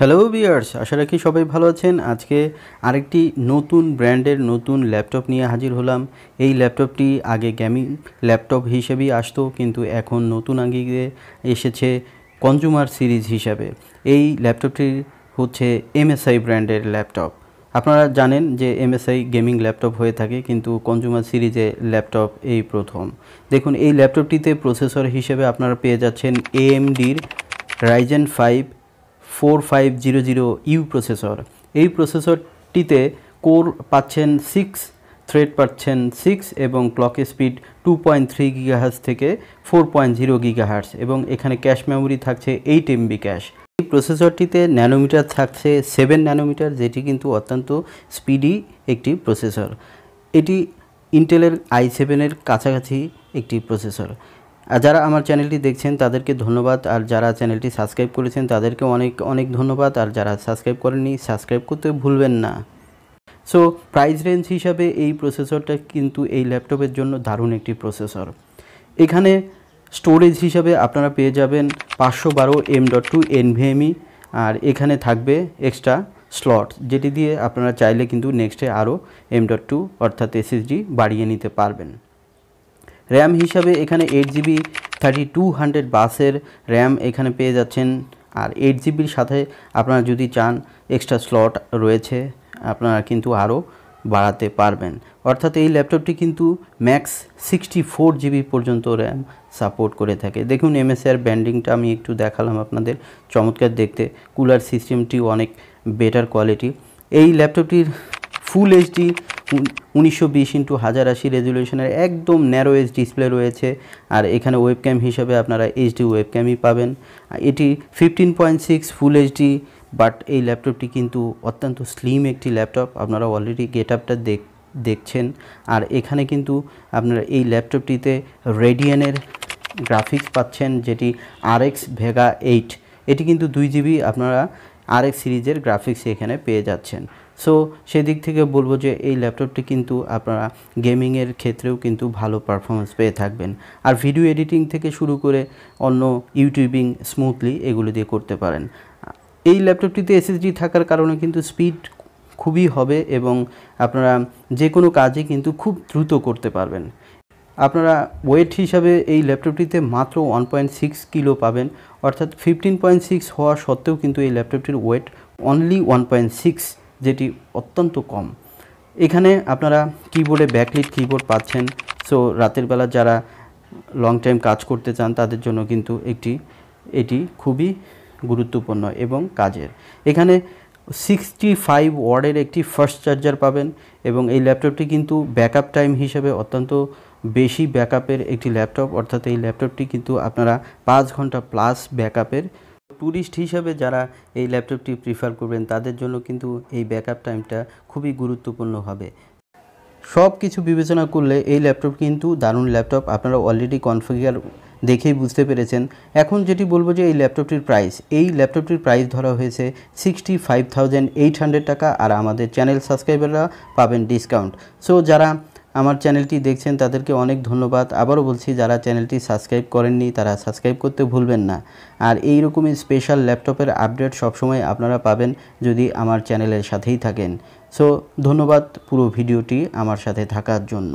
hello বিয়ার্স আশা রাখি সবাই ভালো আছেন আজকে আরেকটি নতুন ব্র্যান্ডের নতুন ল্যাপটপ নিয়ে হাজির হলাম এই ল্যাপটপটি আগে গেমিং ল্যাপটপ হিসেবেই আসতো কিন্তু এখন নতুন আঙ্গিকে এসেছে কনজুমার সিরিজ হিসাবে এই ল্যাপটপটি হচ্ছে এমএসআই ব্র্যান্ডের ল্যাপটপ আপনারা জানেন যে এমএসআই গেমিং ল্যাপটপ হয়ে থাকে কিন্তু কনজুমার সিরিজে ল্যাপটপ এই প্রথম দেখুন এই ল্যাপটপটিতে প্রসেসর হিসেবে আপনারা পেয়ে যাচ্ছেন এএমডির Ryzen five four five zero zero U processor এই প্রসেসরটিতে কোর পাচ্ছেন সিক্স থ্রেড পাচ্ছেন সিক্স এবং clock speed two point three gigahertz থেকে ফোর পয়েন্ট জিরো গিগাহার্স এবং এখানে ক্যাশ মেমোরি থাকছে এইট এমবি ক্যাশ এই প্রসেসরটিতে ন্যানোমিটার থাকছে সেভেন ন্যানোমিটার যেটি কিন্তু অত্যন্ত স্পিডি একটি প্রসেসর এটি ইন্টেলের আই সেভেনের কাছাকাছি একটি প্রসেসর আর যারা আমার চ্যানেলটি দেখছেন তাদেরকে ধন্যবাদ আর যারা চ্যানেলটি সাবস্ক্রাইব করেছেন তাদেরকে অনেক অনেক ধন্যবাদ আর যারা সাবস্ক্রাইব করেননি সাবস্ক্রাইব করতে ভুলবেন না সো প্রাইস রেঞ্জ হিসাবে এই প্রসেসরটা কিন্তু এই ল্যাপটপের জন্য দারুণ একটি প্রসেসর এখানে স্টোরেজ হিসাবে আপনারা পেয়ে যাবেন পাঁচশো বারো এম ডট টু এনভিএমই আর এখানে থাকবে এক্সট্রা স্লট যেটি দিয়ে আপনারা চাইলে কিন্তু নেক্সটে আরও এম ডট টু অর্থাৎ এসএসডি বাড়িয়ে নিতে পারবেন র্যাম হিসাবে এখানে eight GB thirty two hundred বাসের র্যাম এখানে পেয়ে যাচ্ছেন আর এইট জিবির সাথে আপনারা যদি চান এক্সট্রা স্লট রয়েছে আপনারা কিন্তু আরও বাড়াতে পারবেন অর্থাৎ এই ল্যাপটপটি কিন্তু ম্যাক্স সিক্সটি ফোর জিবি পর্যন্ত র্যাম সাপোর্ট করে থাকে দেখুন এমএসআর ব্যান্ডিংটা আমি একটু দেখালাম আপনাদের চমৎকার দেখতে কুলার সিস্টেমটি অনেক বেটার কোয়ালিটি এই ল্যাপটপটির ফুল এইচডি উনিশশো বিশ ইন্টু হাজার আশি রেজুলেশনের একদম ন্যারো এজ ডিসপ্লে রয়েছে আর এখানে ওয়েবক্যাম হিসাবে আপনারা এইচডি ওয়েবক্যামই পাবেন এটি fifteen point six full HD but এই ল্যাপটপটি কিন্তু অত্যন্ত স্লিম একটি ল্যাপটপ আপনারা অলরেডি গেট আপটা দেখ দেখছেন আর এখানে কিন্তু আপনারা এই ল্যাপটপটিতে রেডিয়ানের গ্রাফিক্স পাচ্ছেন যেটি আর এক্স ভেগা এইট এটি কিন্তু দুই জিবি আপনারা আর এক্স সিরিজের গ্রাফিক্স এখানে পেয়ে যাচ্ছেন সো সেদিক থেকে বলবো যে এই ল্যাপটপটি কিন্তু আপনারা গেমিংয়ের ক্ষেত্রেও কিন্তু ভালো পারফরমেন্স পেয়ে থাকবেন আর ভিডিও এডিটিং থেকে শুরু করে অন্য ইউটিউবিং স্মুথলি এগুলো দিয়ে করতে পারেন এই ল্যাপটপটিতে এসএসডি থাকার কারণে কিন্তু স্পিড খুবই হবে এবং আপনারা যে কোনো কাজে কিন্তু খুব দ্রুত করতে পারবেন আপনারা ওয়েট হিসাবে এই ল্যাপটপটিতে মাত্র ওয়ান পয়েন্ট সিক্স কিলো পাবেন অর্থাৎ ফিফটিন পয়েন্ট সিক্স হওয়া সত্ত্বেও কিন্তু এই ল্যাপটপটির weight only one point six যেটি অত্যন্ত কম এখানে আপনারা কিবোর্ডে ব্যাকলিট কিবোর্ড পাচ্ছেন সো রাতের বেলা যারা লং টাইম কাজ করতে চান তাদের জন্য কিন্তু একটি এটি খুবই গুরুত্বপূর্ণ এবং কাজের এখানে সিক্সটি ফাইভ ওয়ার্ডের একটি ফার্স্ট চার্জার পাবেন এবং এই ল্যাপটপটি কিন্তু ব্যাকআপ টাইম হিসেবে অত্যন্ত বেশি ব্যাকআপের একটি ল্যাপটপ অর্থাৎ এই ল্যাপটপটি কিন্তু আপনারা পাঁচ ঘন্টা প্লাস ব্যাকআপের ট্যুরিস্ট হিসেবে যারা এই ল্যাপটপটি প্রিফার করবেন তাদের জন্য কিন্তু এই ব্যাকআপ টাইমটা খুবই গুরুত্বপূর্ণ হবে সব কিছু বিবেচনা করলে এই ল্যাপটপ কিন্তু দারুণ ল্যাপটপ আপনারা অলরেডি কনফিগার দেখেই বুঝতে পেরেছেন এখন যেটি বলবো যে এই ল্যাপটপটির প্রাইস এই ল্যাপটপটির প্রাইস ধরা হয়েছে sixty five thousand eight hundred টাকা আর আমাদের চ্যানেল সাবস্ক্রাইবাররা পাবেন ডিসকাউন্ট সো যারা আমার চ্যানেলটি দেখছেন তাদেরকে অনেক ধন্যবাদ আবারও বলছি যারা চ্যানেলটি সাবস্ক্রাইব করেননি তারা সাবস্ক্রাইব করতে ভুলবেন না আর এই রকমই স্পেশাল ল্যাপটপের আপডেট সবসময় আপনারা পাবেন যদি আমার চ্যানেলের সাথেই থাকেন সো ধন্যবাদ পুরো ভিডিওটি আমার সাথে থাকার জন্য